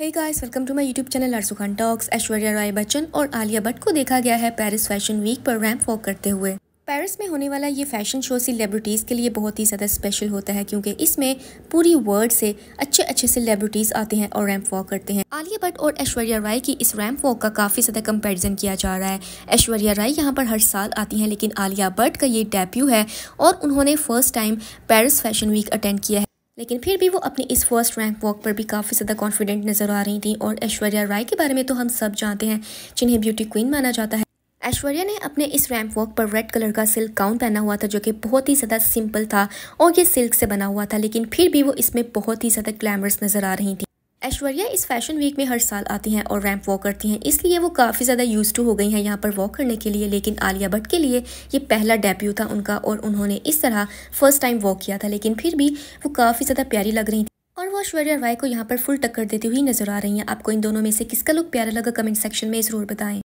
hey guys welcome to my YouTube channel Aarsu talks Aishwarya Rai Bachchan और आलिया भट्ट को देखा गया है पेरिस फैशन वीक पर रैम्प वॉक करते हुए पेरिस में होने वाला ये फैशन शो सेलिब्रिटीज़ के लिए बहुत ही ज़्यादा स्पेशल होता है क्योंकि इसमें पूरी वर्ल्ड से अच्छे अच्छे सेलिब्रिटीज़ आते हैं और रैम्प वॉक करते हैं आलिया भट्ट और ऐश्वर्या राय की इस रैम्प वॉक का काफ़ी ज़्यादा कंपेरिजन किया जा रहा है ऐश्वर्या राय यहाँ पर हर साल आती हैं लेकिन आलिया भट्ट का ये डेब्यू है और उन्होंने first time Paris Fashion Week attend किया है लेकिन फिर भी वो अपने इस फर्स्ट रैंक वॉक पर भी काफ़ी ज़्यादा कॉन्फिडेंट नज़र आ रही थी और ऐश्वर्या राय के बारे में तो हम सब जानते हैं जिन्हें ब्यूटी क्वीन माना जाता है ऐश्वर्या ने अपने इस रैंप वॉक पर रेड कलर का सिल्क गाउन पहना हुआ था जो कि बहुत ही ज़्यादा सिंपल था और ये सिल्क से बना हुआ था लेकिन फिर भी वो इसमें बहुत ही ज़्यादा ग्लैमरस नज़र आ रही थी ऐश्वर्या इस फैशन वीक में हर साल आती हैं और रैंप वॉक करती हैं इसलिए वो काफ़ी ज़्यादा यूज टू हो गई हैं यहाँ पर वॉक करने के लिए लेकिन आलिया भट्ट के लिए ये पहला डेब्यू था उनका और उन्होंने इस तरह फर्स्ट टाइम वॉक किया था लेकिन फिर भी वो काफ़ी ज़्यादा प्यारी लग रही थी और वो ऐश्वर्या राय को यहाँ पर फुल टक्कर देती हुई नजर आ रही हैं आपको इन दोनों में से किसका लुक प्यारा लगा कमेंट सेक्शन में ज़रूर बताएं